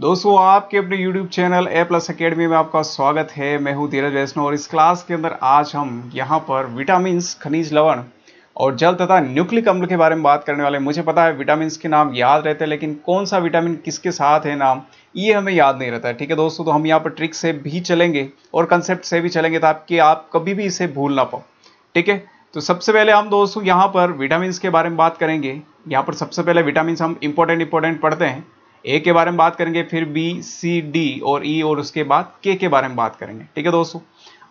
दोस्तों आपके अपने YouTube channel A plus academy में आपका स्वागत है मैं हूं धीरज वैष्णव और इस क्लास के अंदर आज हम यहां पर विटामिन खनिज लवण और जल तथा न्यूक्लिक अम्ल के बारे में बात करने वाले मुझे पता है विटामिन के नाम याद रहते हैं लेकिन कौन सा विटामिन किसके साथ है नाम ये हमें याद नहीं रहता है ठीक है दोस्तों तो हम यहाँ पर ट्रिक से भी चलेंगे और कंसेप्ट से भी चलेंगे ताकि आप कभी भी इसे भूल ना पाओ ठीक है तो सबसे पहले हम दोस्तों यहाँ पर विटामिन के बारे में बात करेंगे यहाँ पर सबसे पहले विटामिन हम इंपॉर्टेंट इंपॉर्टेंट पढ़ते हैं ए के बारे में बात करेंगे फिर बी सी डी और ई e और उसके बाद के के बारे में बात करेंगे ठीक है दोस्तों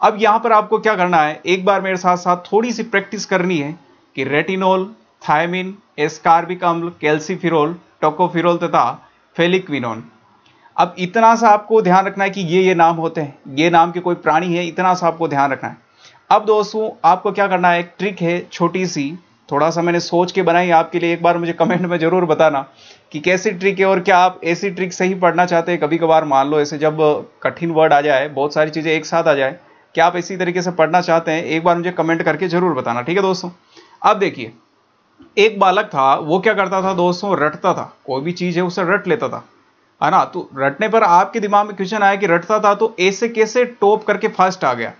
अब यहां पर आपको क्या करना है एक बार मेरे साथ साथ थोड़ी सी प्रैक्टिस करनी है कि रेटिनोल थायमिन एस्कार्बिक अम्ल कैल्सीफिरोल टोकोफिरोल तथा फेलिक्विनोन अब इतना सा आपको ध्यान रखना है कि ये ये नाम होते हैं ये नाम के कोई प्राणी है इतना सा आपको ध्यान रखना है अब दोस्तों आपको क्या करना है एक ट्रिक है छोटी सी थोड़ा सा मैंने सोच के बनाई आपके लिए एक बार मुझे कमेंट में ज़रूर बताना कि कैसी ट्रिक है और क्या आप ऐसी ट्रिक से ही पढ़ना चाहते हैं कभी कभार मान लो ऐसे जब कठिन वर्ड आ जाए बहुत सारी चीज़ें एक साथ आ जाए क्या आप इसी तरीके से पढ़ना चाहते हैं एक बार मुझे कमेंट करके ज़रूर बताना ठीक है दोस्तों अब देखिए एक बालक था वो क्या करता था दोस्तों रटता था कोई भी चीज़ है उसे रट लेता था है ना तो रटने पर आपके दिमाग में क्वेश्चन आया कि रटता था तो ऐसे कैसे टॉप करके फर्स्ट आ गया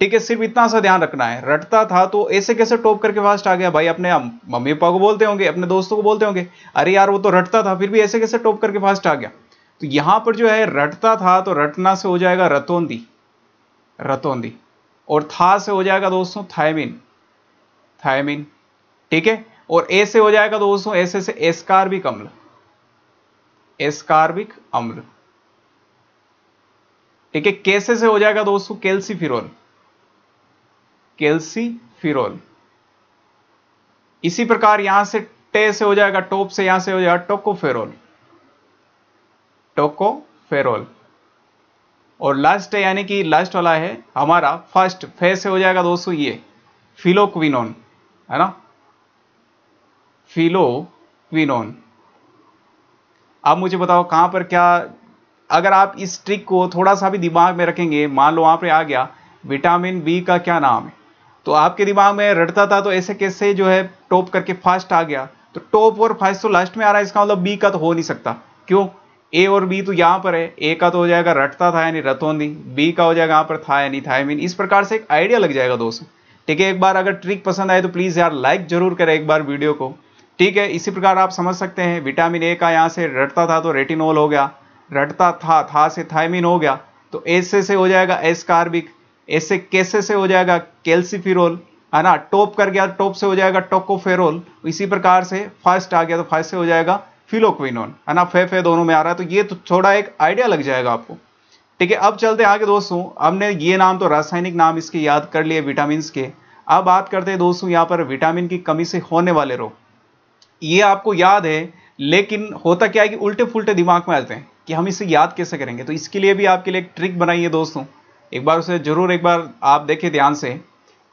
ठीक है सिर्फ इतना सा ध्यान रखना है रटता था तो ऐसे कैसे टॉप करके फास्ट आ गया भाई अपने मम्मी पापा को बोलते होंगे अपने दोस्तों को बोलते होंगे अरे यार वो तो रटता था फिर भी ऐसे कैसे टॉप करके फास्ट आ गया तो यहां पर जो है रटता था तो रटना से हो जाएगा रतोंदी रतोंदी और था से हो जाएगा दोस्तों थायमिन थायमिन ठीक है और ऐसे हो जाएगा दोस्तों ऐसे से एस्कार्बिक अम्ल एस्कार्बिक अम्ल ठीक है कैसे से हो जाएगा दोस्तों कैल्सीफिरोल केल्सी फिरोल इसी प्रकार यहां से टे से हो जाएगा टोप से यहां से हो जाएगा टोको टोको फेरोल और लास्ट है यानी कि लास्ट वाला है हमारा फर्स्ट फे से हो जाएगा दोस्तों ये फिलोक्विनोन है ना फिलोक्विनोन आप मुझे बताओ कहां पर क्या अगर आप इस ट्रिक को थोड़ा सा भी दिमाग में रखेंगे मान लो वहां पर आ गया विटामिन बी का क्या नाम है तो आपके दिमाग में रटता था तो ऐसे कैसे जो है टॉप करके फास्ट आ गया तो टॉप और फास्ट तो लास्ट में आ रहा है इसका मतलब बी का तो हो नहीं सकता क्यों ए और बी तो यहाँ पर है ए का तो हो जाएगा रटता था यानी नहीं बी का हो जाएगा यहाँ पर था यानी था मीन इस प्रकार से एक आइडिया लग जाएगा दोस्तों ठीक है एक बार अगर ट्रिक पसंद आए तो प्लीज़ यार लाइक जरूर करें एक बार वीडियो को ठीक है इसी प्रकार आप समझ सकते हैं विटामिन ए का यहाँ से रटता था तो रेटिनोल हो गया रटता था था से थायमिन हो गया तो ऐसे से हो जाएगा कार्बिक ऐसे कैसे से हो जाएगा कैल्सिफिरोल है ना टॉप कर गया टॉप से हो जाएगा टोकोफेरोल इसी प्रकार से फर्स्ट आ गया तो फर्स्ट से हो जाएगा फिलोक्विनोन है ना फे फे दोनों में आ रहा है तो ये तो थोड़ा एक आइडिया लग जाएगा आपको ठीक है अब चलते हैं आगे दोस्तों हमने ये नाम तो रासायनिक नाम इसके याद कर लिए विटामिन के अब बात करते हैं दोस्तों यहाँ पर विटामिन की कमी से होने वाले रोग ये आपको याद है लेकिन होता क्या है कि उल्टे फुलटे दिमाग में आते हैं कि हम इसे याद कैसे करेंगे तो इसके लिए भी आपके लिए एक ट्रिक बनाइए दोस्तों एक बार उसे जरूर एक बार आप देखिए ध्यान से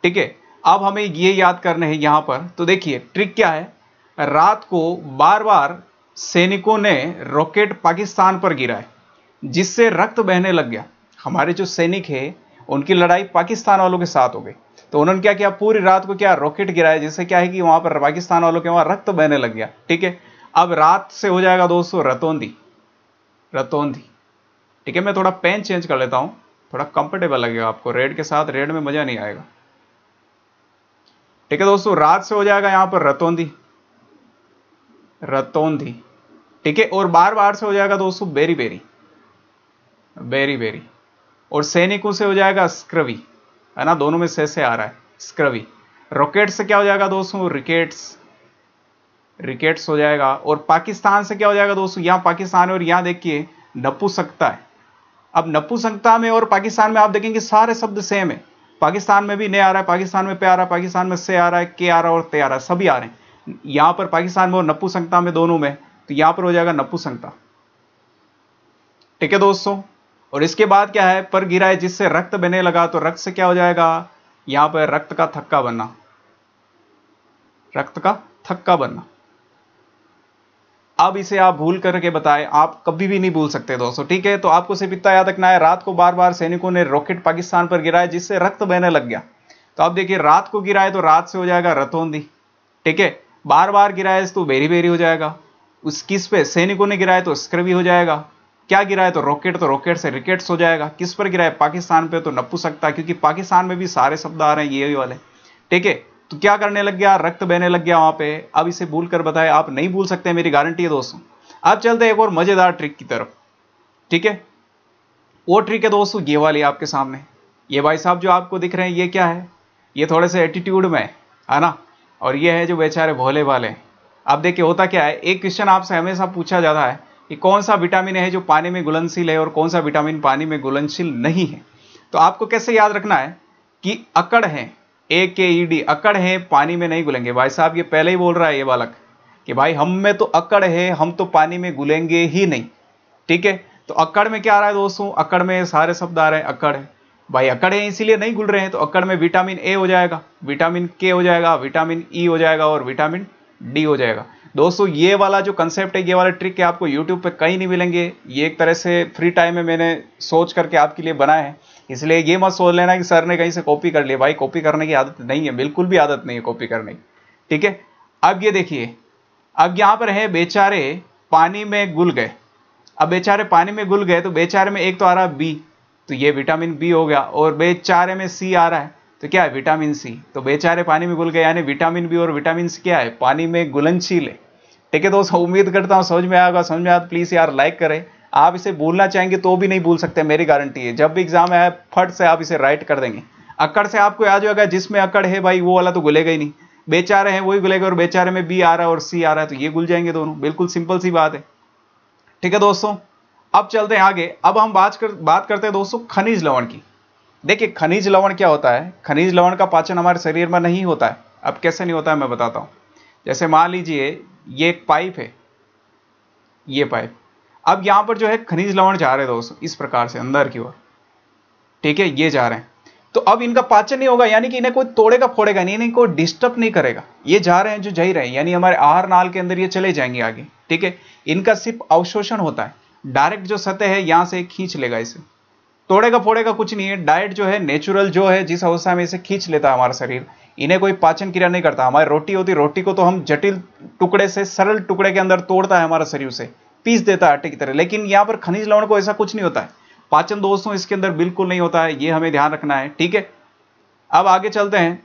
ठीक है अब हमें ये याद करने हैं यहाँ पर तो देखिए ट्रिक क्या है रात को बार बार सैनिकों ने रॉकेट पाकिस्तान पर गिराए जिससे रक्त बहने लग गया हमारे जो सैनिक है उनकी लड़ाई पाकिस्तान वालों के साथ हो गई तो उन्होंने क्या किया पूरी रात को क्या रॉकेट गिराया जिससे क्या है कि वहां पर पाकिस्तान वालों के वहां रक्त बहने लग गया ठीक है अब रात से हो जाएगा दोस्तों रतौंदी रतौंदी ठीक है मैं थोड़ा पेन चेंज कर लेता हूं थोड़ा कंफर्टेबल लगेगा आपको रेड के साथ रेड में मज़ा नहीं आएगा ठीक है दोस्तों रात से हो जाएगा यहां पर रतौंधी रतौंधी ठीक है और बार बार से हो जाएगा दोस्तों बेरी बेरी बेरी बेरी और सैनिकों से हो जाएगा स्क्रवी है ना दोनों में से से आ रहा है स्क्रवी रॉकेट से क्या हो जाएगा दोस्तों रिकेट्स रिकेट्स हो जाएगा और पाकिस्तान से क्या हो जाएगा दोस्तों यहाँ पाकिस्तान और यहां देखिए नपू सकता है अब नपुसंकता में और पाकिस्तान में आप देखेंगे सारे शब्द सेम है पाकिस्तान में भी नहीं आ रहा है पाकिस्तान में पे आ रहा है पाकिस्तान में से आ रहा है के आ रहा है और ते आ रहा है सभी आ रहे हैं यहां पर पाकिस्तान में और नपुसंकता में दोनों में तो यहां पर हो जाएगा नपुसंकता ठीक है दोस्तों और इसके बाद क्या है पर गिरा है जिससे रक्त बने लगा तो रक्त से क्या हो जाएगा यहां पर रक्त का थक्का बनना रक्त का थक्का बनना अब इसे आप भूल करके बताएं आप कभी भी नहीं भूल सकते दोस्तों ठीक है तो आपको सिर्फ इतना याद रखना है रात को बार बार सैनिकों ने रॉकेट पाकिस्तान पर गिराया जिससे रक्त बहने लग गया तो आप देखिए रात को गिराए तो रात से हो जाएगा रतौंदी ठीक है बार बार गिराए तो बेरी बेरी हो जाएगा उस किस पे सैनिकों ने गिराए तो स्क्रवी हो जाएगा क्या गिराए तो रॉकेट तो रॉकेट से रिकेट्स हो जाएगा किस पर गिराए पाकिस्तान पे तो नपू सकता क्योंकि पाकिस्तान में भी सारे शब्द आ रहे हैं ये वाले ठीक है तो क्या करने लग गया रक्त बहने लग गया वहां पे अब इसे भूल कर बताए आप नहीं भूल सकते मेरी गारंटी है दोस्तों अब चलते एक और मजेदार ट्रिक की तरफ ठीक है वो ट्रिक है दोस्तों ये वाली आपके सामने ये भाई साहब जो आपको दिख रहे हैं ये क्या है ये थोड़े से एटीट्यूड में है ना और ये है जो बेचारे भोले वाले अब देखिए होता क्या है एक क्वेश्चन आपसे हमेशा पूछा जाता है कि कौन सा विटामिन है जो पानी में घुलनशील है और कौन सा विटामिन पानी में घुलनशील नहीं है तो आपको कैसे याद रखना है कि अकड़ है ए के ई डी अकड़ है पानी में नहीं घुलेंगे भाई साहब ये पहले ही बोल रहा है ये बालक कि भाई हम में तो अकड़ है हम तो पानी में घुलेंगे ही नहीं ठीक है तो अकड़ में क्या आ रहा है दोस्तों अकड़ में सारे शब्द आ रहे हैं अकड़ है भाई अकड़ है इसीलिए नहीं घुल रहे हैं तो अकड़ में विटामिन ए हो जाएगा विटामिन के हो जाएगा विटामिन ई e हो जाएगा और विटामिन डी हो जाएगा दोस्तों ये वाला जो कंसेप्ट है ये वाला ट्रिक है आपको यूट्यूब पर कहीं नहीं मिलेंगे ये एक तरह से फ्री टाइम में मैंने सोच करके आपके लिए बनाए हैं इसलिए ये मत सोच लेना कि सर ने कहीं से कॉपी कर लिया भाई कॉपी करने की आदत नहीं है बिल्कुल भी आदत नहीं है कॉपी करने की ठीक है अब ये देखिए अब यहाँ पर है बेचारे पानी में घुल गए अब बेचारे पानी में घुल गए तो बेचारे में एक तो आ रहा बी तो ये विटामिन बी हो गया और बेचारे में सी आ रहा है तो क्या है विटामिन सी तो बेचारे पानी में घुल गए यानी विटामिन बी और विटामिन सी क्या है पानी में घुलनशील है ठीक है दोस्तों उम्मीद करता हूँ समझ में आएगा समझ में आया प्लीज़ तो यार लाइक करें आप इसे भूलना चाहेंगे तो भी नहीं भूल सकते मेरी गारंटी है जब भी एग्जाम आया फट से आप इसे राइट कर देंगे अक्कड़ से आपको याद होगा जिसमें अक्कड़ है भाई वो वाला तो गुलेगा ही नहीं बेचारे हैं वही गुलेगा और बेचारे में बी आ रहा है और सी आ रहा है तो ये गुल जाएंगे दोनों बिल्कुल सिंपल सी बात है ठीक है दोस्तों अब चलते हैं आगे अब हम बात कर बात करते हैं दोस्तों खनिज लवण की देखिए खनिज लवण क्या होता है खनिज लवण का पाचन हमारे शरीर में नहीं होता है अब कैसे नहीं होता है मैं बताता हूँ जैसे मान लीजिए ये एक पाइप है ये पाइप अब यहां पर जो है खनिज लवण जा रहे दोस्तों इस प्रकार से अंदर की ओर ठीक है ये जा रहे हैं तो अब इनका पाचन नहीं होगा यानी कि इन्हें कोई तोड़ेगा फोड़ेगा नहीं इन्हें कोई डिस्टर्ब नहीं करेगा ये जा रहे हैं जो जा ही रहे हैं यानी हमारे आहार नाल के अंदर ये चले जाएंगे आगे ठीक है इनका सिर्फ अवशोषण होता है डायरेक्ट जो सतह है यहां से खींच लेगा इसे तोड़ेगा फोड़ेगा कुछ नहीं है डाइट जो है नेचुरल जो है जिस अवस्था में इसे खींच लेता है हमारा शरीर इन्हें कोई पाचन क्रिया नहीं करता हमारी रोटी होती रोटी को तो हम जटिल टुकड़े से सरल टुकड़े के अंदर तोड़ता है हमारा शरीर से पीस देता है आटे की तरह लेकिन यहाँ पर खनिज लवण को ऐसा कुछ नहीं होता है पाचन दोस्तों इसके अंदर बिल्कुल नहीं होता है ये हमें ध्यान रखना है ठीक है अब आगे चलते हैं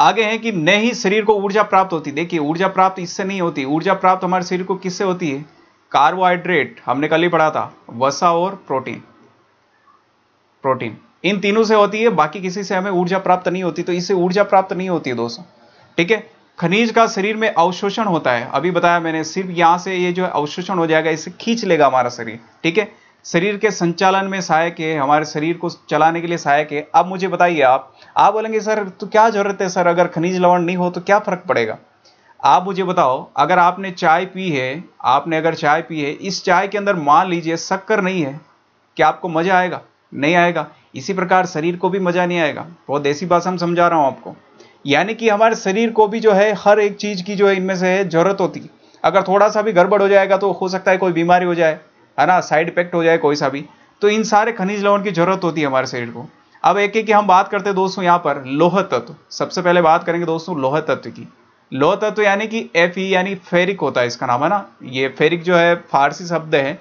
आगे हैं कि न ही शरीर को ऊर्जा प्राप्त होती देखिए ऊर्जा प्राप्त इससे नहीं होती ऊर्जा प्राप्त हमारे शरीर को किससे होती है कार्बोहाइड्रेट हमने कल ही पढ़ा था वसा और प्रोटीन प्रोटीन इन तीनों से होती है बाकी किसी से हमें ऊर्जा प्राप्त नहीं होती तो इससे ऊर्जा प्राप्त नहीं होती है दोस्तों ठीक है खनिज का शरीर में अवशोषण होता है अभी बताया मैंने सिर्फ यहां से ये जो अवशोषण हो जाएगा इसे खींच लेगा हमारा शरीर ठीक है शरीर के संचालन में सहायक है हमारे शरीर को चलाने के लिए सहायक है अब मुझे बताइए आप आप बोलेंगे सर तो क्या जरूरत है सर अगर खनिज लवण नहीं हो तो क्या फर्क पड़ेगा आप मुझे बताओ अगर आपने चाय पी है आपने अगर चाय पी है इस चाय के अंदर मान लीजिए शक्कर नहीं है क्या आपको मजा आएगा नहीं आएगा इसी प्रकार शरीर को भी मजा नहीं आएगा बहुत ऐसी बात हम समझा रहा हूं आपको यानी कि हमारे शरीर को भी जो है हर एक चीज़ की जो है इनमें से है जरूरत होती है अगर थोड़ा सा भी गड़बड़ हो जाएगा तो हो सकता है कोई बीमारी हो जाए है ना साइड इफेक्ट हो जाए कोई सा भी तो इन सारे खनिज लवण की जरूरत होती है हमारे शरीर को अब एक एक हम बात करते हैं दोस्तों यहाँ पर लोह तत्व सबसे पहले बात करेंगे दोस्तों लोह तत्व की लोह तत्व यानी कि एफ ई यानी फेरिक होता है इसका नाम है ना ये फेरिक जो है फारसी शब्द है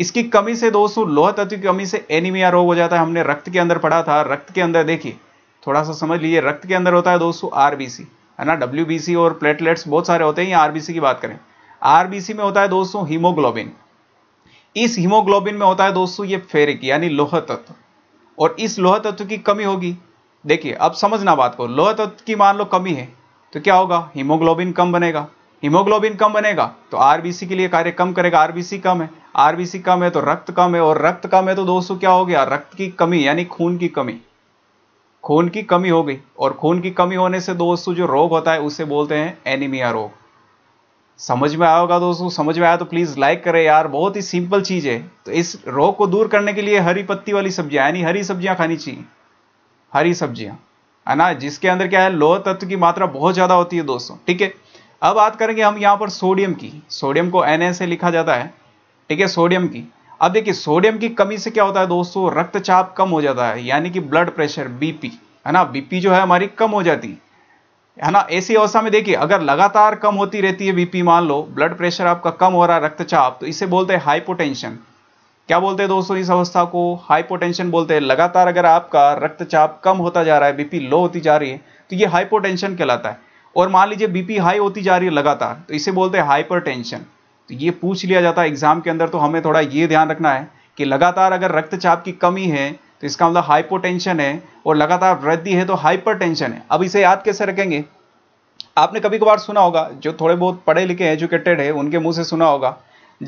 इसकी कमी से दोस्तों लोह तत्व की कमी से एनीमिया रोग हो जाता है हमने रक्त के अंदर पढ़ा था रक्त के अंदर देखिए थोड़ा सा समझ लीजिए रक्त के अंदर होता है दोस्तों आरबीसी है ना डब्ल्यू और प्लेटलेट्स बहुत सारे होते हैं ये आरबीसी की बात करें आरबीसी में होता है दोस्तों हीमोग्लोबिन इस हीमोग्लोबिन में होता है दोस्तों ये फेरिक यानी लोह तत्व और इस लोह तत्व की कमी होगी देखिए अब समझना बात को लोह तत्व की मान लो कमी है तो क्या होगा हीमोग्लोबिन कम बनेगा हीमोग्लोबिन कम बनेगा तो आरबीसी के लिए कार्य कम करेगा आरबीसी कम है आरबीसी कम है तो रक्त कम है और रक्त कम है तो दोस्तों क्या हो गया रक्त की कमी यानी खून की कमी खून की कमी हो गई और खून की कमी होने से दोस्तों जो रोग होता है उसे बोलते हैं एनीमिया रोग समझ में आया होगा दोस्तों समझ में आया तो प्लीज़ लाइक करें यार बहुत ही सिंपल चीज़ है तो इस रोग को दूर करने के लिए हरी पत्ती वाली सब्जियां यानी हरी सब्जियां खानी चाहिए हरी सब्जियां है ना जिसके अंदर क्या है लोह तत्व की मात्रा बहुत ज़्यादा होती है दोस्तों ठीक है अब बात करेंगे हम यहाँ पर सोडियम की सोडियम को एन से लिखा जाता है ठीक है सोडियम की अब देखिए सोडियम की कमी से क्या होता है दोस्तों रक्तचाप कम हो जाता है यानी कि ब्लड प्रेशर बीपी है ना बीपी जो है हमारी कम हो जाती है ना ऐसी अवस्था में देखिए अगर लगातार कम होती रहती है बीपी मान लो ब्लड प्रेशर आपका कम हो रहा है रक्तचाप तो इसे बोलते हैं हाइपोटेंशन क्या बोलते हैं दोस्तों इस अवस्था को हाइपोटेंशन बोलते हैं लगातार अगर आपका रक्तचाप कम होता जा रहा है बीपी लो होती जा रही है तो ये हाइपोटेंशन कहलाता है और मान लीजिए बीपी हाई होती जा रही है लगातार तो इसे बोलते हैं हाइपरटेंशन तो ये पूछ लिया जाता है एग्जाम के अंदर तो हमें थोड़ा ये ध्यान रखना है कि लगातार अगर रक्तचाप की कमी है तो इसका मतलब हाइपोटेंशन है और लगातार वृद्धि है तो हाइपरटेंशन है अब इसे याद कैसे रखेंगे आपने कभी कभार सुना होगा जो थोड़े बहुत पढ़े लिखे एजुकेटेड है उनके मुंह से सुना होगा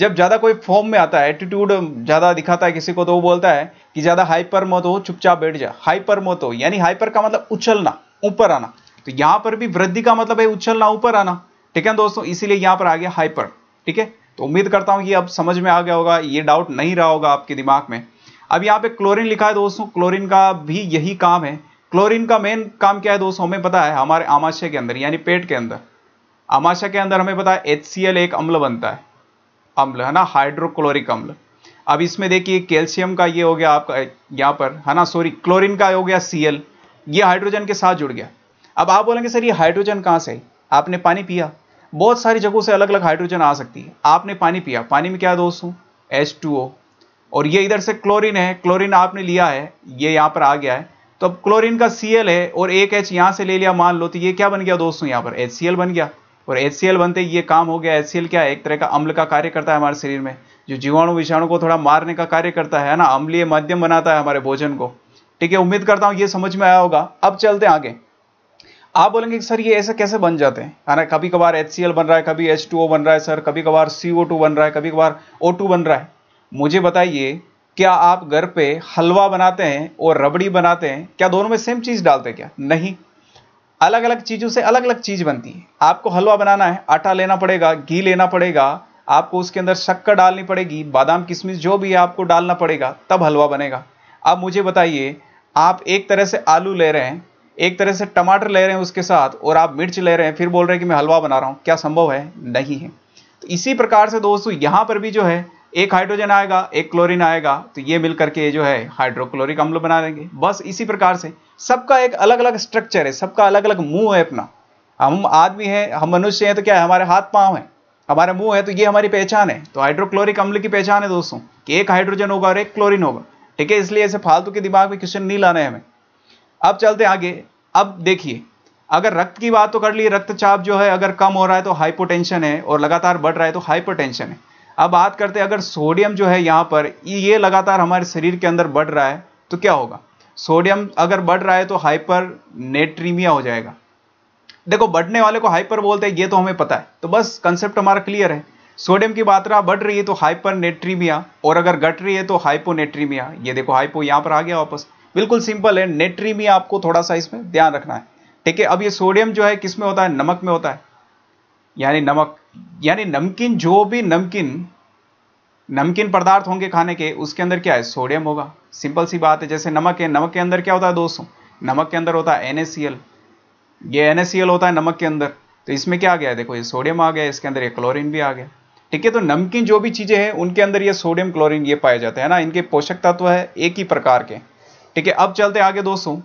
जब ज़्यादा कोई फॉर्म में आता है एटीट्यूड ज़्यादा दिखाता है किसी को तो वो बोलता है कि ज़्यादा हाइपर मत हो चुपचाप बैठ जा हाइपर मत हो यानी हाइपर का मतलब उछलना ऊपर आना तो यहाँ पर भी वृद्धि का मतलब है उछलना ऊपर आना ठीक है दोस्तों इसीलिए यहाँ पर आ गया हाइपर ठीक है तो उम्मीद करता हूं कि अब समझ में आ गया होगा ये डाउट नहीं रहा होगा आपके दिमाग में अब यहाँ पे क्लोरीन लिखा है दोस्तों क्लोरीन का भी यही काम है क्लोरीन का मेन काम क्या है दोस्तों हमें पता है हमारे आमाशय के अंदर यानी पेट के अंदर आमाशय के अंदर हमें पता है एच एक अम्ल बनता है अम्ल है ना हाइड्रोक्लोरिक अम्ल अब इसमें देखिए कैल्शियम का ये हो गया आपका यहाँ पर है ना सॉरी क्लोरीन का हो गया सी ये हाइड्रोजन के साथ जुड़ गया अब आप बोलेंगे सर ये हाइड्रोजन कहाँ से आपने पानी पिया बहुत सारी जगहों से अलग अलग हाइड्रोजन आ सकती है आपने पानी पिया पानी में क्या दोस्तों एच टू ओ और ये इधर से क्लोरीन है क्लोरीन आपने लिया है ये यहाँ पर आ गया है तो अब क्लोरीन का सी एल है और एक एच यहाँ से ले लिया मान लो तो ये क्या बन गया दोस्तों यहाँ पर एच सी एल बन गया और एच सी एल बनते ये काम हो गया एच सी एल क्या है एक तरह का अम्ल का कार्य करता है हमारे शरीर में जो जीवाणु विषाणु को थोड़ा मारने का कार्य करता है ना अम्लीय माध्यम बनाता है हमारे भोजन को ठीक है उम्मीद करता हूँ ये समझ में आया होगा अब चलते हैं आगे आप बोलेंगे कि सर ये ऐसे कैसे बन जाते हैं है ना कभी कभार एच बन रहा है कभी एच बन रहा है सर कभी कभार सी बन रहा है कभी कभार ओ बन रहा है मुझे बताइए क्या आप घर पे हलवा बनाते हैं और रबड़ी बनाते हैं क्या दोनों में सेम चीज़ डालते हैं क्या नहीं अलग अलग चीज़ों से अलग अलग चीज़ बनती है आपको हलवा बनाना है आटा लेना पड़ेगा घी लेना पड़ेगा आपको उसके अंदर शक्कर डालनी पड़ेगी बादाम किशमिश जो भी आपको डालना पड़ेगा तब हलवा बनेगा अब मुझे बताइए आप एक तरह से आलू ले रहे हैं एक तरह से टमाटर ले रहे हैं उसके साथ और आप मिर्च ले रहे हैं फिर बोल रहे हैं कि मैं हलवा बना रहा हूँ क्या संभव है नहीं है तो इसी प्रकार से दोस्तों यहाँ पर भी जो है एक हाइड्रोजन आएगा एक क्लोरीन आएगा तो ये मिल करके जो है हाइड्रोक्लोरिक अम्ल बना देंगे बस इसी प्रकार से सबका एक अलग अलग स्ट्रक्चर है सबका अलग अलग मुंह है अपना हम आदमी हैं हम मनुष्य हैं तो क्या है हमारे हाथ पांव हैं हमारा मुंह है तो ये हमारी पहचान है तो हाइड्रोक्लोरिक अम्ल की पहचान है दोस्तों कि एक हाइड्रोजन होगा और एक क्लोरीन होगा ठीक है इसलिए ऐसे फालतू के दिमाग में क्वेश्चन नहीं लाना है हमें अब चलते आगे अब देखिए अगर रक्त की बात तो कर ली रक्तचाप जो है अगर कम हो रहा है तो हाइपोटेंशन है और लगातार बढ़ रहा है तो हाइपरटेंशन है अब बात करते हैं अगर सोडियम जो है यहाँ पर ये लगातार हमारे शरीर के अंदर बढ़ रहा है तो क्या होगा सोडियम अगर बढ़ रहा है तो हाइपर नेट्रीमिया हो जाएगा देखो बढ़ने वाले को हाइपर बोलते हैं ये तो हमें पता है तो बस कंसेप्ट हमारा क्लियर है सोडियम की मात्रा बढ़ रही है तो हाइपर नेट्रीमिया और अगर घट रही है तो हाइपोनेट्रीमिया ये देखो हाइपो यहाँ पर आ गया वापस बिल्कुल सिंपल है नेट्री में आपको थोड़ा सा इसमें ध्यान रखना है ठीक है अब ये सोडियम जो है किस में होता है नमक में होता है यानी नमक यानी नमकीन जो भी नमकीन नमकीन पदार्थ होंगे खाने के उसके अंदर क्या है सोडियम होगा सिंपल सी बात है जैसे नमक है नमक के अंदर क्या होता है दोस्तों नमक के अंदर होता है एनएसीएल ये एनएसीएल होता है नमक के अंदर तो इसमें क्या आ गया है देखो ये सोडियम आ गया इसके अंदर ये क्लोरीन भी आ गया ठीक है तो नमकीन जो भी चीज़ें हैं उनके अंदर ये सोडियम क्लोरीन ये पाए जाते हैं ना इनके पोषक तत्व है एक ही प्रकार के ठीक है अब चलते आगे दोस्तों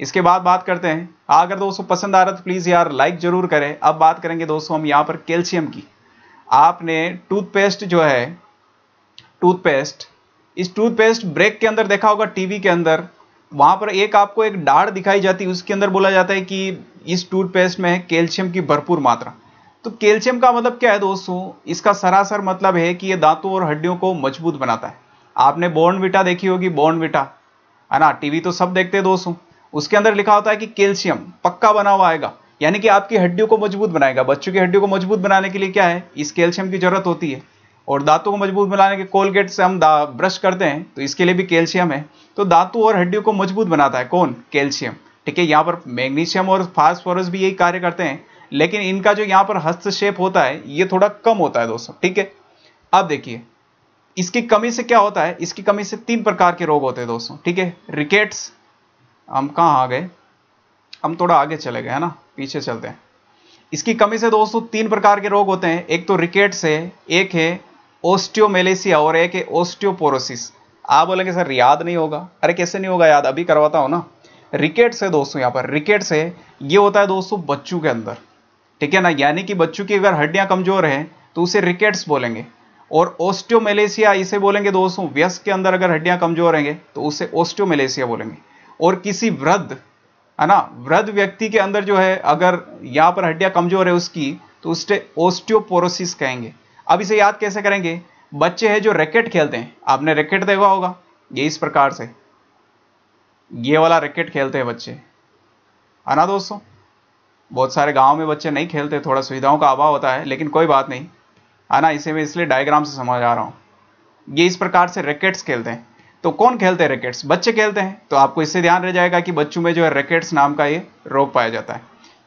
इसके बाद बात करते हैं अगर दोस्तों पसंद आ रहा तो प्लीज़ यार लाइक ज़रूर करें अब बात करेंगे दोस्तों हम यहां पर कैल्शियम की आपने टूथपेस्ट जो है टूथपेस्ट इस टूथपेस्ट ब्रेक के अंदर देखा होगा टीवी के अंदर वहां पर एक आपको एक डाढ़ दिखाई जाती है उसके अंदर बोला जाता है कि इस टूथपेस्ट में है कैल्शियम की भरपूर मात्रा तो कैल्शियम का मतलब क्या है दोस्तों इसका सरासर मतलब है कि ये दांतों और हड्डियों को मजबूत बनाता है आपने बोर्नविटा देखी होगी बोर्नविटा है ना टीवी तो सब देखते हैं दोस्तों उसके अंदर लिखा होता है कि कैल्शियम पक्का बना हुआ आएगा यानी कि आपकी हड्डियों को मजबूत बनाएगा बच्चों की हड्डियों को मजबूत बनाने के लिए क्या है इस कैल्शियम की जरूरत होती है और दांतों को मजबूत बनाने के कोलगेट से हम ब्रश करते हैं तो इसके लिए भी कैल्शियम है तो दांतों और हड्डियों को मजबूत बनाता है कौन कैल्शियम ठीक है यहाँ पर मैग्नीशियम और फास्फोरस भी यही कार्य करते हैं लेकिन इनका जो यहाँ पर हस्तक्षेप होता है ये थोड़ा कम होता है दोस्तों ठीक है अब देखिए इसकी कमी से क्या होता है इसकी कमी से तीन प्रकार के रोग होते हैं दोस्तों ठीक है रिकेट्स हम कहाँ आ गए हम थोड़ा आगे चले गए है ना पीछे चलते हैं इसकी कमी से दोस्तों तीन प्रकार के रोग होते हैं एक तो रिकेट्स है एक है ओस्टियोमेलेसिया और एक है ओस्टियोपोरोसिस आप बोलेंगे सर याद नहीं होगा अरे कैसे नहीं होगा याद अभी करवाता हूँ ना रिकेट्स है दोस्तों यहाँ पर रिकेट्स है ये होता है दोस्तों बच्चों के अंदर ठीक है ना यानी कि बच्चों की अगर हड्डियाँ कमजोर हैं तो उसे रिकेट्स बोलेंगे और ओस्टियोमेलेसिया इसे बोलेंगे दोस्तों व्यस्त के अंदर अगर हड्डियां कमजोर रहेंगे तो उसे ओस्टियोमेलेसिया बोलेंगे और किसी वृद्ध है ना वृद्ध व्यक्ति के अंदर जो है अगर यहां पर हड्डियां कमजोर है उसकी तो उससे ओस्टियोपोरोसिस कहेंगे अब इसे याद कैसे करेंगे बच्चे हैं जो रैकेट खेलते हैं आपने रैकेट देखा होगा ये इस प्रकार से ये वाला रैकेट खेलते हैं बच्चे है ना दोस्तों बहुत सारे गांव में बच्चे नहीं खेलते थोड़ा सुविधाओं का अभाव होता है लेकिन कोई बात नहीं है ना इसे मैं इसलिए डायग्राम से समझ आ रहा हूँ ये इस प्रकार से रैकेट्स खेलते हैं तो कौन खेलते हैं रैकेट्स बच्चे खेलते हैं तो आपको इससे ध्यान रह जाएगा कि बच्चों में जो है रैकेट्स नाम का ये रोग पाया जाता है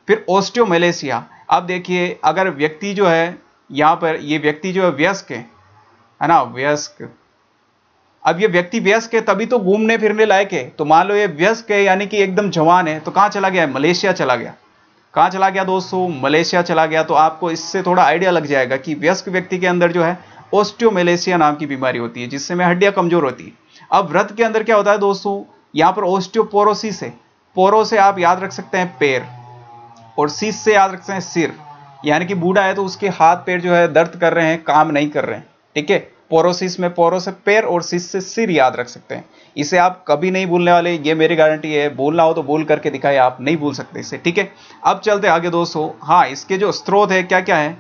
फिर ओस्टियोमलेसिया अब देखिए अगर व्यक्ति जो है यहाँ पर ये व्यक्ति जो है व्यस्क है है ना व्यस्क अब ये व्यक्ति व्यस्क है तभी तो घूमने फिरने लायक है तो मान लो ये व्यस्क है यानी कि एकदम जवान है तो कहाँ चला गया है मलेशिया चला गया कहाँ चला गया दोस्तों मलेशिया चला गया तो आपको इससे थोड़ा आइडिया लग जाएगा कि व्यस्क व्यक्ति के अंदर जो है ओस्टियोमलेशिया नाम की बीमारी होती है जिससे में हड्डियाँ कमजोर होती है अब व्रत के अंदर क्या होता है दोस्तों यहाँ पर ओस्टियोपोरोसिस है पोरो से आप याद रख सकते हैं पैर और सीस से याद रख सकते हैं सिर यानी कि बूढ़ा है तो उसके हाथ पैर जो है दर्द कर रहे हैं काम नहीं कर रहे हैं ठीक है पोरोसिस में पोरो से पैर और सिस से सिर याद रख सकते हैं इसे आप कभी नहीं भूलने वाले ये मेरी गारंटी है बोलना हो तो बोल करके दिखाए आप नहीं भूल सकते इसे ठीक है अब चलते आगे दोस्तों हाँ इसके जो स्त्रोत है क्या क्या है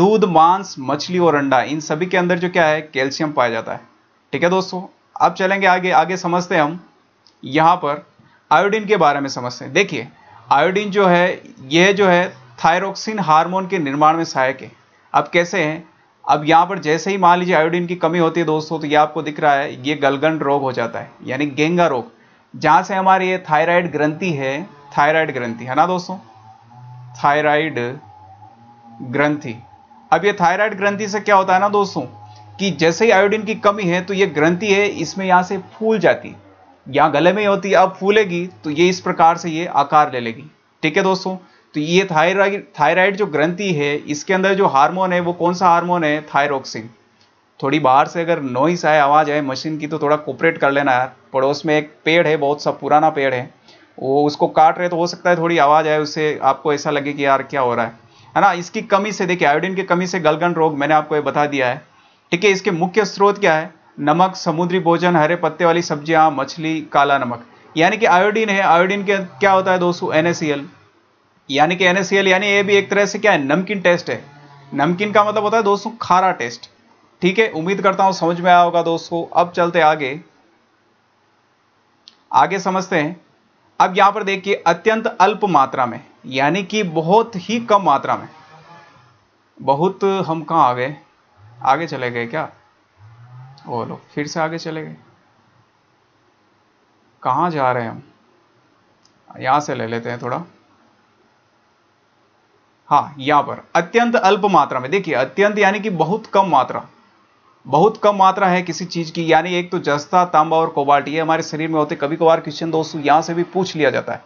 दूध मांस मछली और अंडा इन सभी के अंदर जो क्या है कैल्शियम पाया जाता है ठीक है दोस्तों अब चलेंगे आगे आगे समझते हैं हम यहाँ पर आयोडीन के बारे में समझते हैं देखिए आयोडीन जो है यह जो है थायरोक्सिन हार्मोन के निर्माण में सहायक है अब कैसे हैं अब यहाँ पर जैसे ही मान लीजिए आयोडीन की कमी होती है दोस्तों तो ये आपको दिख रहा है ये गलगन रोग हो जाता है यानी गेंगा रोग जहाँ से हमारी ये थायराइड ग्रंथि है थायराइड ग्रंथि है ना दोस्तों थायराइड ग्रंथि अब ये थायराइड ग्रंथि से क्या होता है ना दोस्तों कि जैसे ही आयोडीन की कमी है तो ये ग्रंथि है इसमें यहाँ से फूल जाती यहाँ गले में होती अब फूलेगी तो ये इस प्रकार से ये आकार ले लेगी ठीक है दोस्तों तो ये थायराइड थायराइड जो ग्रंथि है इसके अंदर जो हार्मोन है वो कौन सा हार्मोन है थायरोक्सिन थोड़ी बाहर से अगर नॉइस आए आवाज़ आए मशीन की तो थोड़ा कोपरेट कर लेना यार पड़ोस में एक पेड़ है बहुत सा पुराना पेड़ है वो उसको काट रहे तो हो सकता है थोड़ी आवाज़ आए उससे आपको ऐसा लगे कि यार क्या हो रहा है है ना इसकी कमी से देखिए आयोडीन की कमी से गलगन रोग मैंने आपको ये बता दिया है ठीक है इसके मुख्य स्रोत क्या है नमक समुद्री भोजन हरे पत्ते वाली सब्जियाँ मछली काला नमक यानी कि आयोडीन है आयोडीन के क्या होता है दोस्तों एन यानी कि एन यानी ये भी एक तरह से क्या है नमकीन टेस्ट है नमकीन का मतलब होता है दोस्तों खारा टेस्ट ठीक है उम्मीद करता हूं समझ में आया होगा दोस्तों अब चलते आगे आगे समझते हैं अब यहां पर देखिए अत्यंत अल्प मात्रा में यानी कि बहुत ही कम मात्रा में बहुत हम कहा आ गए आगे चले गए क्या बोलो फिर से आगे चले गए कहा जा रहे हैं हम यहां से ले लेते हैं थोड़ा हाँ यहां पर अत्यंत अल्प मात्रा में देखिए अत्यंत यानी कि बहुत कम मात्रा बहुत कम मात्रा है किसी चीज की यानी एक तो जस्ता तांबा और कोबाल्ट ये हमारे शरीर में होते कभी कभार क्वेश्चन दोस्तों यहां से भी पूछ लिया जाता है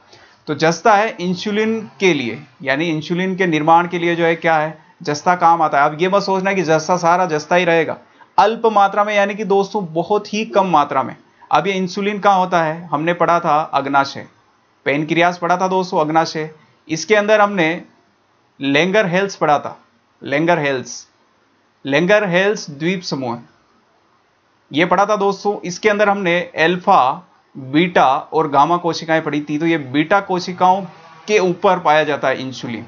तो जस्ता है इंसुलिन के लिए यानी इंसुलिन के निर्माण के लिए जो है क्या है जस्ता काम आता है अब ये मत सोचना कि जस्ता सारा जस्ता ही रहेगा अल्प मात्रा में यानी कि दोस्तों बहुत ही कम मात्रा में अब ये इंसुलिन कहाँ होता है हमने पढ़ा था अग्नाशय पेनक्रियास पढ़ा था दोस्तों अग्नाशय इसके अंदर हमने लेंगर हेल्स पढ़ा था लेंगर हेल्स लेंगर हेल्स द्वीप समूह ये पढ़ा था दोस्तों इसके अंदर हमने एल्फा बीटा और गामा कोशिकाएं पढ़ी थी तो ये बीटा कोशिकाओं के ऊपर पाया जाता है इंसुलिन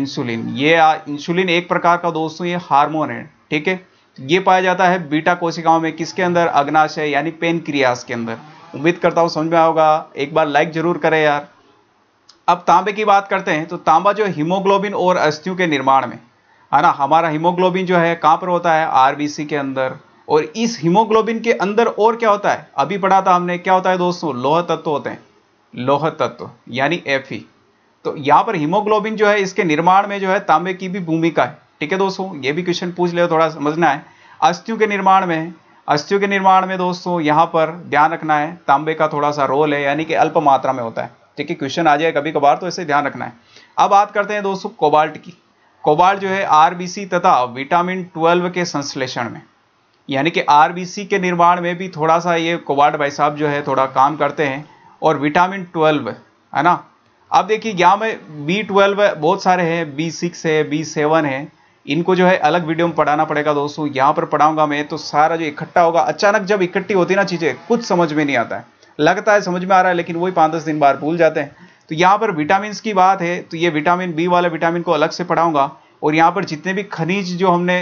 इंसुलिन ये इंसुलिन एक प्रकार का दोस्तों ये हार्मोन है ठीक है ये पाया जाता है बीटा कोशिकाओं में किसके अंदर अग्नाशय यानी पेन क्रियास के अंदर उम्मीद करता हूँ समझ में आओगा एक बार लाइक जरूर करें यार अब तांबे की बात करते हैं तो तांबा जो है हीमोग्लोबिन और अस्थियों के निर्माण में है ना हमारा हीमोग्लोबिन जो है कहाँ पर होता है आरबीसी के अंदर और इस हीमोग्लोबिन के अंदर और क्या होता है अभी पढ़ा था हमने क्या होता है दोस्तों लोह तत्व होते हैं लोह तत्व यानी एफ तो यहाँ पर हीमोग्लोबिन जो है इसके निर्माण में जो है तांबे की भी भूमिका है ठीक है दोस्तों ये भी क्वेश्चन पूछ ले थोड़ा समझना है अस्थियों के निर्माण में अस्थियों के निर्माण में दोस्तों यहाँ पर ध्यान रखना है तांबे का थोड़ा सा रोल है यानी कि अल्प मात्रा में होता है ठीक है क्वेश्चन आ जाए कभी कभार तो इसे ध्यान रखना है अब बात करते हैं दोस्तों कोबाल्ट की कोबाल्ट जो है आरबीसी तथा विटामिन ट्वेल्व के संश्लेषण में यानी कि आरबीसी के निर्माण में भी थोड़ा सा ये कोबाल्ट भाई साहब जो है थोड़ा काम करते हैं और विटामिन ट्वेल्व है ना अब देखिए यहाँ में बी ट्वेल्व बहुत सारे हैं बी सिक्स है बी सेवन है इनको जो है अलग वीडियो में पढ़ाना पड़ेगा दोस्तों यहाँ पर पढ़ाऊंगा मैं तो सारा जो इकट्ठा होगा अचानक जब इकट्ठी होती ना चीज़ें कुछ समझ में नहीं आता है लगता है समझ में आ रहा है लेकिन वही पाँच दस दिन बार भूल जाते हैं तो यहाँ पर विटामिन की बात है तो ये विटामिन बी वाला विटामिन को अलग से पढ़ाऊंगा और यहाँ पर जितने भी खनिज जो हमने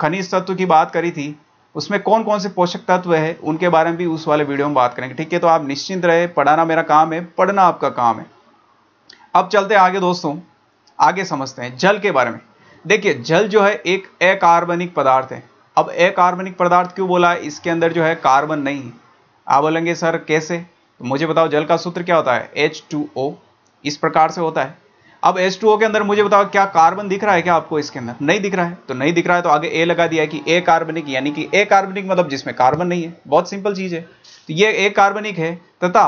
खनिज तत्व की बात करी थी उसमें कौन कौन से पोषक तत्व है उनके बारे में भी उस वाले वीडियो में बात करेंगे ठीक है तो आप निश्चिंत रहे पढ़ाना मेरा काम है पढ़ना आपका काम है अब चलते आगे दोस्तों आगे समझते हैं जल के बारे में देखिए जल जो है एक अकार्बनिक पदार्थ है अब अकार्बनिक पदार्थ क्यों बोला है इसके अंदर जो है कार्बन नहीं है आप बोलेंगे सर कैसे तो मुझे बताओ जल का सूत्र क्या होता है एच टू ओ इस प्रकार से होता है अब एच टू ओ के अंदर मुझे बताओ क्या कार्बन दिख रहा है क्या आपको इसके अंदर नहीं दिख रहा है तो नहीं दिख रहा है तो आगे ए लगा दिया कि ए कार्बनिक यानी कि ए कार्बनिक मतलब जिसमें कार्बन नहीं है बहुत सिंपल चीज है तो ये ए कार्बनिक है तथा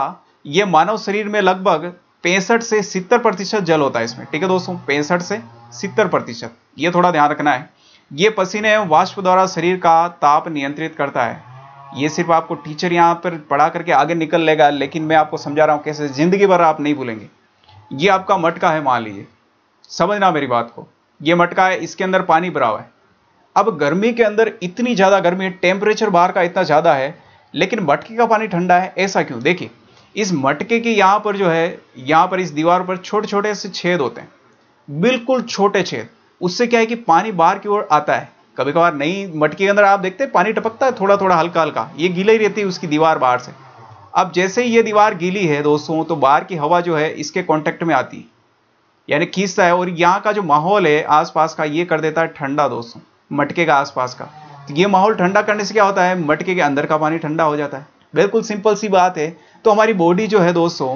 ये मानव शरीर में लगभग पैंसठ से सितर प्रतिशत जल होता है इसमें ठीक है दोस्तों पैंसठ से सितर प्रतिशत ये थोड़ा ध्यान रखना है ये पसीने वाष्प द्वारा शरीर का ताप नियंत्रित करता है ये सिर्फ आपको टीचर यहाँ पर पढ़ा करके आगे निकल लेगा लेकिन मैं आपको समझा रहा हूँ कैसे ज़िंदगी भर आप नहीं भूलेंगे ये आपका मटका है मान लीजिए समझना मेरी बात को ये मटका है इसके अंदर पानी भरा हुआ है अब गर्मी के अंदर इतनी ज़्यादा गर्मी है टेम्परेचर बाहर का इतना ज़्यादा है लेकिन मटके का पानी ठंडा है ऐसा क्यों देखिए इस मटके के यहाँ पर जो है यहाँ पर इस दीवार पर छोटे छोटे से छेद होते हैं बिल्कुल छोटे छेद उससे क्या है कि पानी बाहर की ओर आता है कभी कभार नहीं मटके के अंदर आप देखते हैं पानी टपकता है थोड़ा थोड़ा हल्का हल्का ये गीला ही रहती है उसकी दीवार बाहर से अब जैसे ही ये दीवार गीली है दोस्तों तो बाहर की हवा जो है इसके कॉन्टेक्ट में आती है यानी खींचता है और यहाँ का जो माहौल है आसपास का ये कर देता है ठंडा दोस्तों मटके का आसपास का तो ये माहौल ठंडा करने से क्या होता है मटके के अंदर का पानी ठंडा हो जाता है बिल्कुल सिंपल सी बात है तो हमारी बॉडी जो है दोस्तों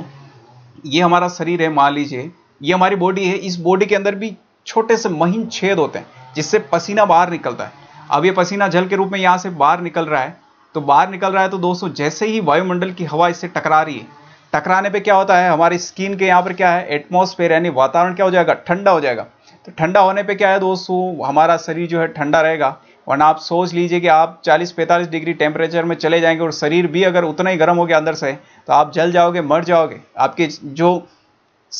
ये हमारा शरीर है मान लीजिए ये हमारी बॉडी है इस बॉडी के अंदर भी छोटे से महीन छेद होते हैं जिससे पसीना बाहर निकलता है अब ये पसीना जल के रूप में यहाँ से बाहर निकल रहा है तो बाहर निकल रहा है तो दोस्तों जैसे ही वायुमंडल की हवा इससे टकरा रही है टकराने पे क्या होता है हमारी स्किन के यहाँ पर क्या है एटमोसफेयर यानी वातावरण क्या हो जाएगा ठंडा हो जाएगा तो ठंडा होने पे क्या है दोस्तों हमारा शरीर जो है ठंडा रहेगा वरना आप सोच लीजिए कि आप 40-45 डिग्री टेम्परेचर में चले जाएंगे और शरीर भी अगर उतना ही गर्म हो गया अंदर से तो आप जल जाओगे मर जाओगे आपके जो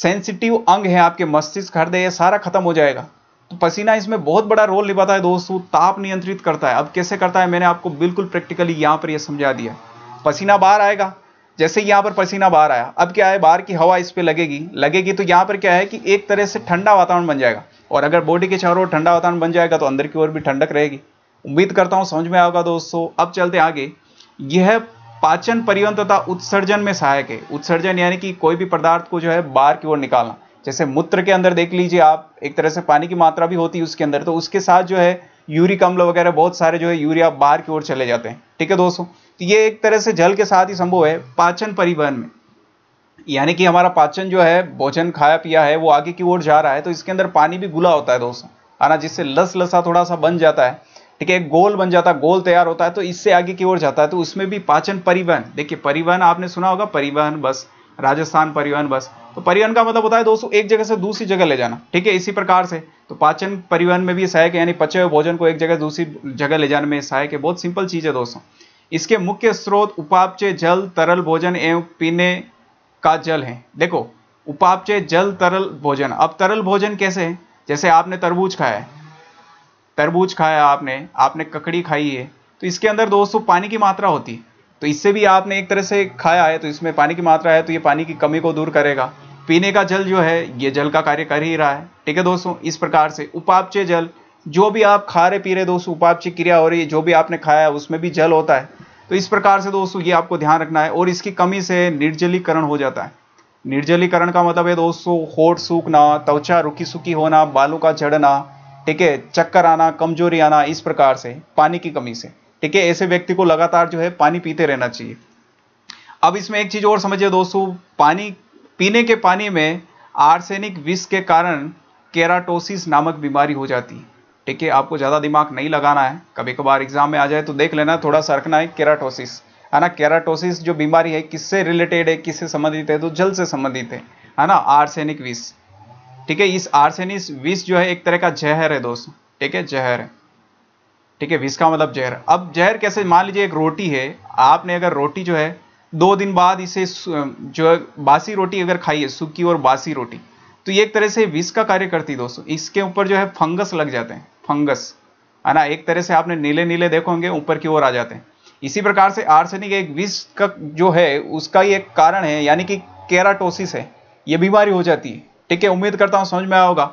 सेंसिटिव अंग हैं आपके मस्तिष्क हृदय ये सारा खत्म हो जाएगा पसीना इसमें बहुत बड़ा रोल निभाता है दोस्तों ताप नियंत्रित करता है अब कैसे करता है मैंने आपको बिल्कुल प्रैक्टिकली यहाँ पर यह समझा दिया पसीना बाहर आएगा जैसे यहाँ पर पसीना बाहर आया अब क्या है बाहर की हवा इस पर लगेगी लगेगी तो यहाँ पर क्या है कि एक तरह से ठंडा वातावरण बन जाएगा और अगर बॉडी के चारों ओर ठंडा वातावरण बन जाएगा तो अंदर की ओर भी ठंडक रहेगी उम्मीद करता हूँ समझ में आएगा दोस्तों अब चलते आगे यह पाचन परिवहन तथा उत्सर्जन में सहायक है उत्सर्जन यानी कि कोई भी पदार्थ को जो है बाहर की ओर निकालना जैसे मूत्र के अंदर देख लीजिए आप एक तरह से पानी की मात्रा भी होती है उसके अंदर तो उसके साथ जो है यूरिक अम्ल वगैरह बहुत सारे जो है यूरिया बाहर की ओर चले जाते हैं ठीक है दोस्तों तो ये एक तरह से जल के साथ ही संभव है पाचन परिवहन में यानी कि हमारा पाचन जो है भोजन खाया पिया है वो आगे की ओर जा रहा है तो इसके अंदर पानी भी गुला होता है दोस्तों है ना जिससे लस लसा थोड़ा सा बन जाता है ठीक है गोल बन जाता है गोल तैयार होता है तो इससे आगे की ओर जाता है तो उसमें भी पाचन परिवहन देखिए परिवहन आपने सुना होगा परिवहन बस राजस्थान परिवहन बस तो परिवहन का मतलब होता है दोस्तों एक जगह से दूसरी जगह ले जाना ठीक है इसी प्रकार से तो पाचन परिवहन में भी सहायक यानी पचे हुए भोजन को एक जगह दूसरी जगह ले जाने में सहायक है बहुत सिंपल चीज है दोस्तों इसके मुख्य स्रोत उपापचय जल तरल भोजन एवं पीने का जल है देखो उपापचय जल तरल भोजन अब तरल भोजन कैसे है जैसे आपने तरबूज खाया है तरबूज खाया आपने आपने ककड़ी खाई है तो इसके अंदर दोस्तों पानी की मात्रा होती है तो इससे भी आपने एक तरह से खाया है तो इसमें पानी की मात्रा है तो ये पानी की कमी को दूर करेगा पीने का जल जो है ये जल का कार्य कर ही रहा है ठीक है दोस्तों इस प्रकार से उपापचय जल जो भी आप खा रहे पी रहे दोस्तों उपापचय क्रिया हो रही है जो भी आपने खाया है उसमें भी जल होता है तो इस प्रकार से दोस्तों ये आपको ध्यान रखना है और इसकी कमी से निर्जलीकरण हो जाता है निर्जलीकरण का मतलब है दोस्तों होठ सूखना त्वचा रुकी सुखी होना बालों का झड़ना ठीक है चक्कर आना कमजोरी आना इस प्रकार से पानी की कमी से ठीक है ऐसे व्यक्ति को लगातार जो है पानी पीते रहना चाहिए अब इसमें एक चीज और समझिए दोस्तों पानी पीने के पानी में आर्सेनिक विष के कारण केराटोसिस नामक बीमारी हो जाती है ठीक है आपको ज़्यादा दिमाग नहीं लगाना है कभी कभार एग्जाम में आ जाए तो देख लेना थोड़ा सा रखना है केराटोसिस है ना केराटोसिस जो बीमारी है किससे रिलेटेड है किससे संबंधित है तो जल से संबंधित है है ना आर्सेनिक विष ठीक है इस आर्सेनिक विष जो है एक तरह का जहर है दोस्तों ठीक है जहर है ठीक है विष का मतलब जहर अब जहर कैसे मान लीजिए एक रोटी है आपने अगर रोटी जो है दो दिन बाद इसे जो बासी रोटी अगर खाई है सूखी और बासी रोटी तो ये एक तरह से विष का कार्य करती है दोस्तों इसके ऊपर जो है फंगस लग जाते हैं फंगस है ना एक तरह से आपने नीले नीले देखो होंगे ऊपर की ओर आ जाते हैं इसी प्रकार से आर्सेनिक एक विष का जो है उसका ही एक कारण है यानी कि केराटोसिस है ये बीमारी हो जाती है ठीक है उम्मीद करता हूँ समझ में आया होगा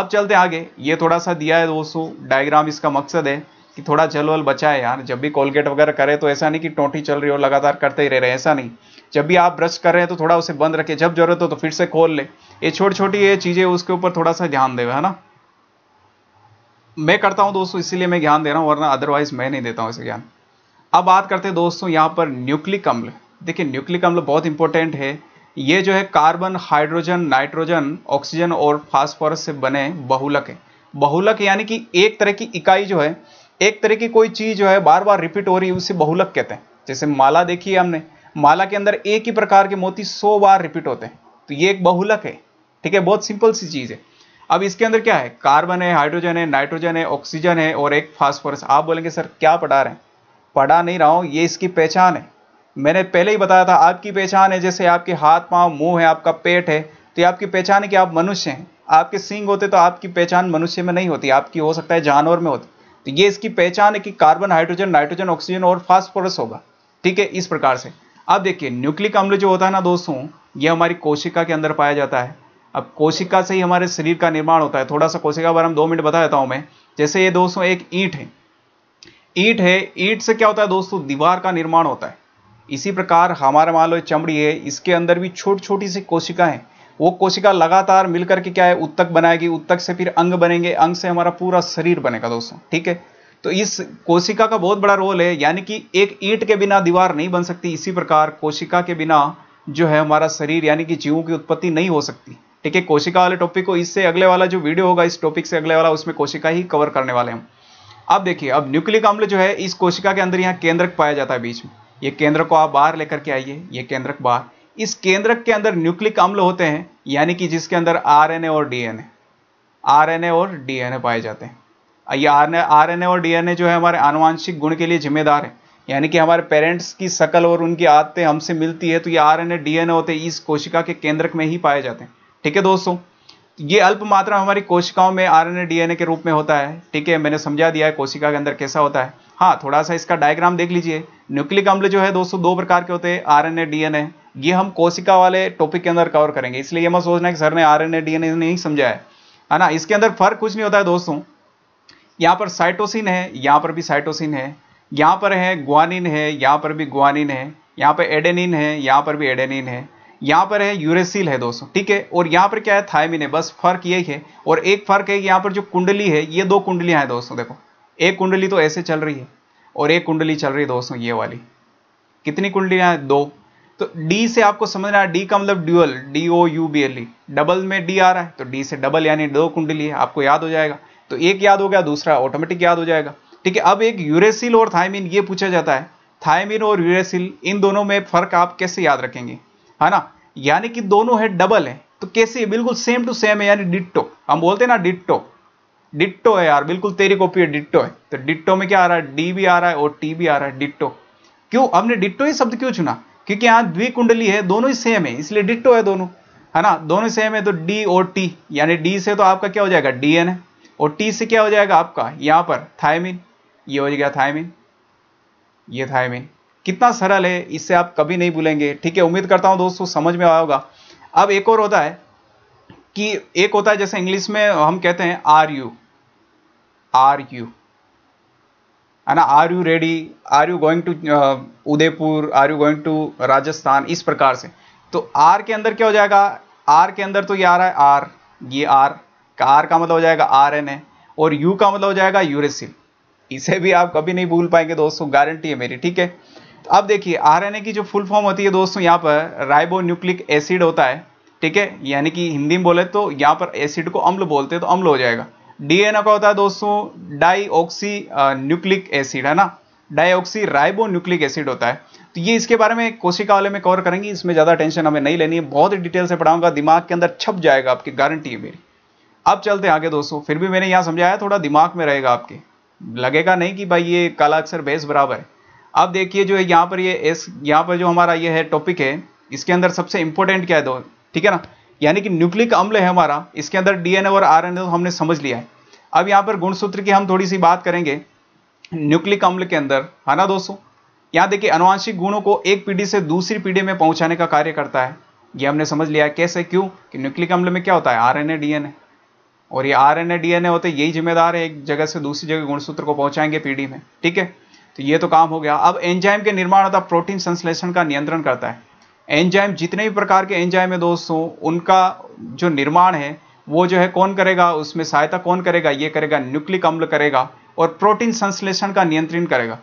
अब चलते आगे ये थोड़ा सा दिया है दोस्तों डायग्राम इसका मकसद है कि थोड़ा जल वल बचाए यार जब भी कोलगेट वगैरह करें तो ऐसा नहीं कि टोंटी चल रही हो लगातार करते ही रह रहे ऐसा नहीं जब भी आप ब्रश कर रहे हैं तो थोड़ा उसे बंद रखें जब जरूरत हो तो फिर से खोल ले ये छोटी छोटी ये चीज़ें उसके ऊपर थोड़ा सा ध्यान देवे है ना मैं करता हूँ दोस्तों इसीलिए मैं ध्यान दे रहा हूँ वरना अदरवाइज मैं नहीं देता हूँ इसे ज्ञान अब बात करते हैं दोस्तों यहाँ पर न्यूक्लिक अम्ल देखिए न्यूक्लिक अम्ल बहुत इंपॉर्टेंट है ये जो है कार्बन हाइड्रोजन नाइट्रोजन ऑक्सीजन और फास्फोरस से बने बहुलक है बहुलक यानी कि एक तरह की इकाई जो है एक तरह की कोई चीज जो है बार बार रिपीट हो रही है उसे बहुलक कहते हैं जैसे माला देखी है हमने माला के अंदर एक ही प्रकार के मोती सौ बार रिपीट होते हैं तो ये एक बहुलक है ठीक है बहुत सिंपल सी चीज है अब इसके अंदर क्या है कार्बन है हाइड्रोजन है नाइट्रोजन है ऑक्सीजन है और एक फास्फोरस आप बोलेंगे सर क्या पढ़ा रहे हैं पढ़ा नहीं रहा हूं ये इसकी पहचान है मैंने पहले ही बताया था आपकी पहचान है जैसे आपके हाथ पांव मुंह है आपका पेट है तो ये आपकी पहचान है कि आप मनुष्य हैं आपके सिंग होते तो आपकी पहचान मनुष्य में नहीं होती आपकी हो सकता है जानवर में होती तो ये इसकी पहचान है कि कार्बन हाइड्रोजन नाइट्रोजन ऑक्सीजन और फास्फोरस होगा ठीक है इस प्रकार से अब देखिए न्यूक्लिक अम्ल जो होता है ना दोस्तों ये हमारी कोशिका के अंदर पाया जाता है अब कोशिका से ही हमारे शरीर का निर्माण होता है थोड़ा सा कोशिका बारे में दो मिनट बता देता हूँ मैं जैसे ये दोस्तों एक ईट है ईट है ईट से क्या होता है दोस्तों दीवार का निर्माण होता है इसी प्रकार हमारा मान लो चमड़ी है इसके अंदर भी छोटी छोटी सी कोशिका है वो कोशिका लगातार मिलकर के क्या है उत्तक बनाएगी उत्तक से फिर अंग बनेंगे अंग से हमारा पूरा शरीर बनेगा दोस्तों ठीक है तो इस कोशिका का बहुत बड़ा रोल है यानी कि एक ईट के बिना दीवार नहीं बन सकती इसी प्रकार कोशिका के बिना जो है हमारा शरीर यानी कि जीवों की उत्पत्ति नहीं हो सकती ठीक है कोशिका वाले टॉपिक को इससे अगले वाला जो वीडियो होगा इस टॉपिक से अगले वाला उसमें कोशिका ही कवर करने वाले हम अब देखिए अब न्यूक्लिक अम्ल जो है इस कोशिका के अंदर यहाँ केंद्रक पाया जाता है बीच में ये केंद्र को आप बाहर लेकर के आइए ये केंद्रक बाहर इस केंद्रक के अंदर न्यूक्लिक अम्ल होते हैं यानी कि जिसके अंदर आरएनए और डीएनए आरएनए और डीएनए पाए जाते हैं ये आरएनए और डीएनए जो है हमारे आनुवांशिक गुण के लिए जिम्मेदार है यानी कि हमारे पेरेंट्स की शकल और उनकी आदतें हमसे मिलती है तो ये आरएनए डीएनए होते हैं इस कोशिका के केंद्रक में ही पाए जाते हैं ठीक है दोस्तों ये अल्प मात्रा हमारी कोशिकाओं में आरएनए डीएनए के रूप में होता है ठीक है मैंने समझा दिया है कोशिका के अंदर कैसा होता है हाँ थोड़ा सा इसका डायग्राम देख लीजिए न्यूक्लिक अम्ल जो है दोस्तों दो प्रकार के होते हैं आरएनए डीएनए ये हम कोशिका वाले टॉपिक के अंदर कवर करेंगे इसलिए ये मत सोचना कि सर ने आर एन ए डीएनए नहीं समझा है है ना इसके अंदर फर्क कुछ नहीं होता है दोस्तों यहाँ पर साइटोसिन है यहाँ पर भी साइटोसिन है यहाँ पर है ग्वानिन है यहाँ पर भी ग्वानिन है यहाँ पर एडेनिन है यहाँ पर भी एडेनिन है यहाँ पर है यूरेसिल है दोस्तों ठीक है और यहाँ पर क्या है थायमिन है बस फर्क यही है और एक फर्क है कि यहाँ पर जो कुंडली है ये दो कुंडलियाँ हैं दोस्तों देखो एक कुंडली तो ऐसे चल रही है और एक कुंडली चल रही है दोस्तों ये वाली कितनी कुंडलियाँ हैं दो तो डी से आपको समझना है डी का मतलब dual D O U B L E double में डी आ रहा है तो डी से डबल यानी दो कुंडली है आपको याद हो जाएगा तो एक याद हो गया दूसरा ऑटोमेटिक याद हो जाएगा ठीक है अब एक यूरेसिल और थायमिन ये पूछा जाता है थायमिन और यूरेसिल इन दोनों में फर्क आप कैसे याद रखेंगे है ना यानी कि दोनों है डबल है तो कैसे बिल्कुल सेम टू सेम है यानी डिट्टो हम बोलते हैं ना डिट्टो डिट्टो है यार बिल्कुल तेरी कॉपी है डिट्टो है तो डिट्टो में क्या आ रहा है डी भी आ रहा है और टी भी आ रहा है डिट्टो क्यों हमने डिट्टो ही शब्द क्यों चुना क्योंकि यहां द्विकुंडली है दोनों ही सेम है इसलिए डिट्टो है दोनों है ना दोनों सेम है तो डी और टी यानी डी से तो आपका क्या हो जाएगा डी है और टी से क्या हो जाएगा आपका यहां पर थायमिन ये हो गया थायमिन ये थायमिन कितना सरल है इससे आप कभी नहीं भूलेंगे ठीक है उम्मीद करता हूं दोस्तों समझ में आया होगा अब एक और होता है कि एक होता है जैसे इंग्लिश में हम कहते हैं आर यू आर यू है ना are you ready are you going to Udaipur are you going to Rajasthan इस प्रकार से तो आर के अंदर क्या हो जाएगा आर के अंदर तो ये आ रहा है आर ये आर का आर का मतलब हो जाएगा आर एन ए और यू का मतलब हो जाएगा यूरेसिल इसे भी आप कभी नहीं भूल पाएंगे दोस्तों गारंटी है मेरी ठीक है तो अब देखिए आर एन ए की जो फुल फॉर्म होती है दोस्तों यहाँ पर राइबो न्यूक्लिक एसिड होता है ठीक है यानी कि हिंदी में बोले तो यहाँ पर एसिड को अम्ल बोलते हैं तो अम्ल हो जाएगा डीएनए का होता है दोस्तों ऑक्सी न्यूक्लिक एसिड है ना ऑक्सी राइबो न्यूक्लिक एसिड होता है तो ये इसके बारे में कोशिका वाले में कवर करेंगे इसमें ज़्यादा टेंशन हमें नहीं लेनी है बहुत ही डिटेल से पढ़ाऊंगा दिमाग के अंदर छप जाएगा आपकी गारंटी है मेरी अब चलते हैं आगे दोस्तों फिर भी मैंने यहाँ समझाया थोड़ा दिमाग में रहेगा आपके लगेगा नहीं कि भाई ये काला अक्षर बेस बराबर है अब देखिए जो यहाँ पर ये एस यहाँ पर जो हमारा ये है टॉपिक है इसके अंदर सबसे इंपॉर्टेंट क्या है दो ठीक है ना यानी कि न्यूक्लिक अम्ल है हमारा इसके अंदर डीएनए और आरएनए तो हमने समझ लिया है अब यहाँ पर गुणसूत्र की हम थोड़ी सी बात करेंगे न्यूक्लिक अम्ल के अंदर है ना दोस्तों यहाँ देखिए अनुवांशिक गुणों को एक पीढ़ी से दूसरी पीढ़ी में पहुंचाने का कार्य करता है ये हमने समझ लिया है कैसे क्यों कि न्यूक्लिक अम्ल में क्या होता है आरएनए डीएनए और ये आरएनए डीएनए होते यही जिम्मेदार है एक जगह से दूसरी जगह गुणसूत्र को पहुंचाएंगे पीढ़ी में ठीक है तो ये तो काम हो गया अब एंजाइम के निर्माण होता प्रोटीन संश्लेषण का नियंत्रण करता है एंजाइम जितने भी प्रकार के एंजाइम है दोस्तों उनका जो निर्माण है वो जो है कौन करेगा उसमें सहायता कौन करेगा ये करेगा न्यूक्लिक अम्ल करेगा और प्रोटीन संश्लेषण का नियंत्रण करेगा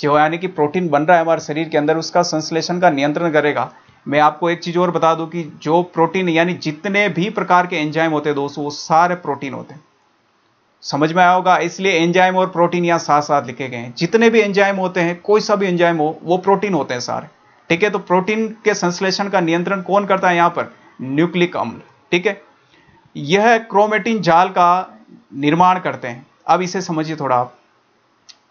जो यानी कि प्रोटीन बन रहा है हमारे शरीर के अंदर उसका संश्लेषण का नियंत्रण करेगा मैं आपको एक चीज़ और बता दूं कि जो प्रोटीन यानी जितने भी प्रकार के एंजाइम होते हैं दोस्तों वो सारे प्रोटीन होते हैं समझ में आया होगा इसलिए एंजाइम और प्रोटीन यहाँ साथ साथ लिखे गए हैं जितने भी एंजाइम होते हैं कोई सा भी एंजाइम हो वो प्रोटीन होते हैं सारे ठीक है तो प्रोटीन के संश्लेषण का नियंत्रण कौन करता है यहां पर न्यूक्लिक अम्ल ठीक है यह क्रोमेटिन जाल का निर्माण करते हैं अब इसे समझिए थोड़ा आप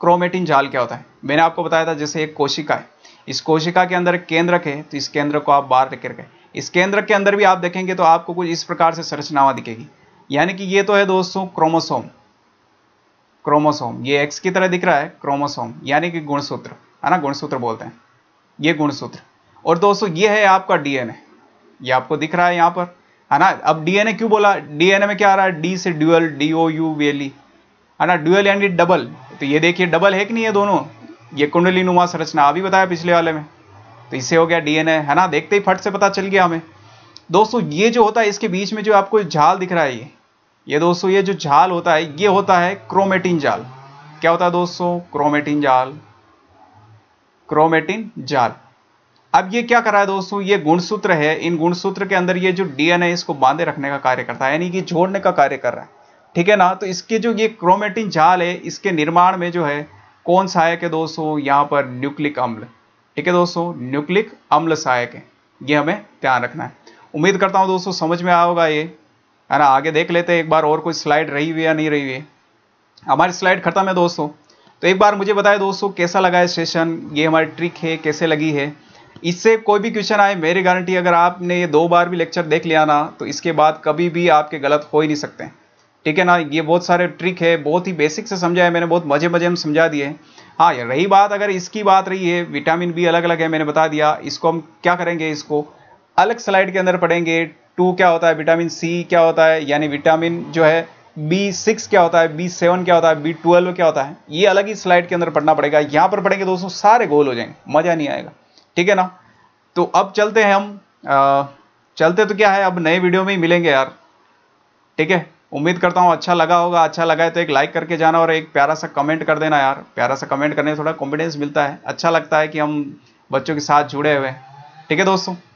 क्रोमेटिन जाल क्या होता है मैंने आपको बताया था जैसे एक कोशिका है इस कोशिका के अंदर केंद्रक है तो इस केंद्र को आप बाहर लेकर गए इस केंद्रक के अंदर भी आप देखेंगे तो आपको कुछ इस प्रकार से संरचनावा दिखेगी यानी कि ये तो है दोस्तों क्रोमोसोम क्रोमोसोम ये एक्स की तरह दिख रहा है क्रोमोसोम यानी कि गुणसूत्र है ना गुणसूत्र बोलते हैं ये गुणसूत्र और दोस्तों ये है आपका डीएनए ये आपको दिख रहा है यहां पर है ना अब डीएनए क्यों बोला डीएनए में क्या आ रहा है डी से ड्यूएल डी ओ यू वेली है ना ड्यूएल यानी डबल तो ये देखिए डबल है कि नहीं है दोनों ये कुंडली नुमा संरचना अभी बताया पिछले वाले में तो इससे हो गया डीएनए है ना देखते ही फट से पता चल गया हमें दोस्तों ये जो होता है इसके बीच में जो आपको झाल दिख रहा है ये ये दोस्तों ये जो झाल होता है ये होता है क्रोमेटिन जाल क्या होता है दोस्तों क्रोमेटिन जाल क्रोमेटिन जाल अब ये क्या कर रहा है दोस्तों ये गुणसूत्र है इन गुणसूत्र के अंदर ये जो डीएनए इसको बांधे रखने का कार्य करता है यानी कि जोड़ने का कार्य कर रहा है ठीक है ना तो इसके जो ये क्रोमेटिन जाल है इसके निर्माण में जो है कौन सहायक है दोस्तों यहाँ पर न्यूक्लिक अम्ल ठीक है दोस्तों न्यूक्लिक अम्ल सहायक है ये हमें ध्यान रखना है उम्मीद करता हूँ दोस्तों समझ में आया होगा ये है ना आगे देख लेते हैं एक बार और कोई स्लाइड रही हुई या नहीं रही हुई हमारी स्लाइड खत्म है दोस्तों तो एक बार मुझे बताएं दोस्तों कैसा लगा है सेशन ये हमारी ट्रिक है कैसे लगी है इससे कोई भी क्वेश्चन आए मेरी गारंटी अगर आपने ये दो बार भी लेक्चर देख लिया ना तो इसके बाद कभी भी आपके गलत हो ही नहीं सकते ठीक है ना ये बहुत सारे ट्रिक है बहुत ही बेसिक से समझा है मैंने बहुत मज़े मज़े में समझा दिए हाँ ये रही बात अगर इसकी बात रही है विटामिन बी अलग अलग है मैंने बता दिया इसको हम क्या करेंगे इसको अलग स्लाइड के अंदर पढ़ेंगे टू क्या होता है विटामिन सी क्या होता है यानी विटामिन जो है बी सिक्स क्या होता है बी सेवन क्या होता है बी ट्वेल्व क्या होता है ये अलग ही स्लाइड के अंदर पढ़ना पड़ेगा यहाँ पर पढ़ेंगे दोस्तों सारे गोल हो जाएंगे मज़ा नहीं आएगा ठीक है ना तो अब चलते हैं हम आ, चलते तो क्या है अब नए वीडियो में ही मिलेंगे यार ठीक है उम्मीद करता हूँ अच्छा लगा होगा अच्छा लगा है तो एक लाइक करके जाना और एक प्यारा सा कमेंट कर देना यार प्यारा सा कमेंट करने से थोड़ा कॉन्फिडेंस मिलता है अच्छा लगता है कि हम बच्चों के साथ जुड़े हुए हैं ठीक है दोस्तों